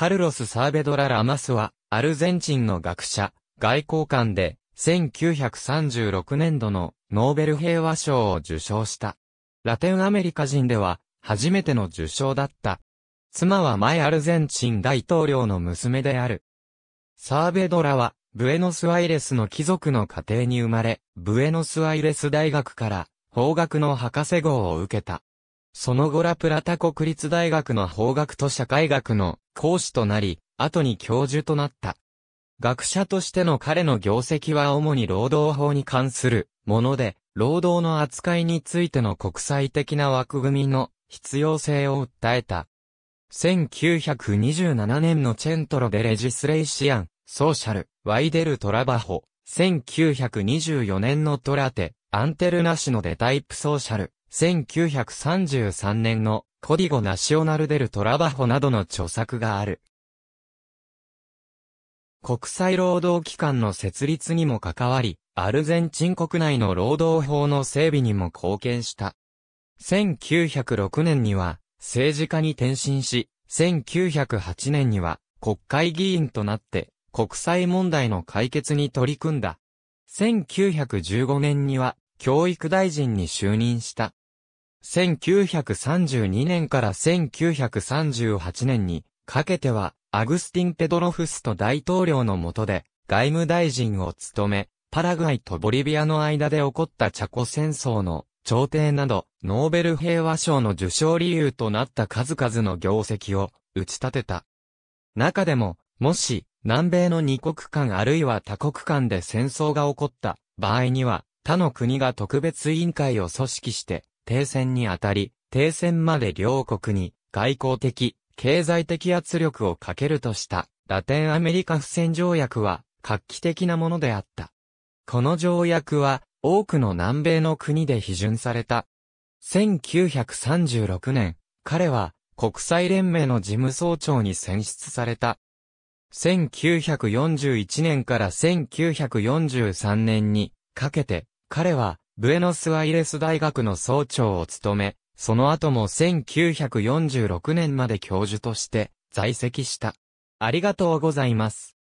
カルロス・サーベドラ・ラマスは、アルゼンチンの学者、外交官で、1936年度のノーベル平和賞を受賞した。ラテンアメリカ人では、初めての受賞だった。妻は前アルゼンチン大統領の娘である。サーベドラは、ブエノスアイレスの貴族の家庭に生まれ、ブエノスアイレス大学から、法学の博士号を受けた。その後ラプラタ国立大学の法学と社会学の講師となり、後に教授となった。学者としての彼の業績は主に労働法に関するもので、労働の扱いについての国際的な枠組みの必要性を訴えた。1927年のチェントロでレジスレイシアン、ソーシャル、ワイデルトラバホ、1924年のトラテ、アンテルナシノでタイプソーシャル、1933年のコディゴ・ナシオナル・デル・トラバホなどの著作がある。国際労働機関の設立にも関わり、アルゼンチン国内の労働法の整備にも貢献した。1906年には政治家に転身し、1908年には国会議員となって国際問題の解決に取り組んだ。1915年には教育大臣に就任した。1932年から1938年にかけては、アグスティン・ペドロフスト大統領の下で、外務大臣を務め、パラグアイとボリビアの間で起こったチャコ戦争の調停など、ノーベル平和賞の受賞理由となった数々の業績を打ち立てた。中でも、もし、南米の二国間あるいは他国間で戦争が起こった場合には、他の国が特別委員会を組織して、停戦にあたり、停戦まで両国に外交的、経済的圧力をかけるとしたラテンアメリカ不戦条約は画期的なものであった。この条約は多くの南米の国で批准された。1936年、彼は国際連盟の事務総長に選出された。1941年から1943年にかけて彼はブエノスアイレス大学の総長を務め、その後も1946年まで教授として在籍した。ありがとうございます。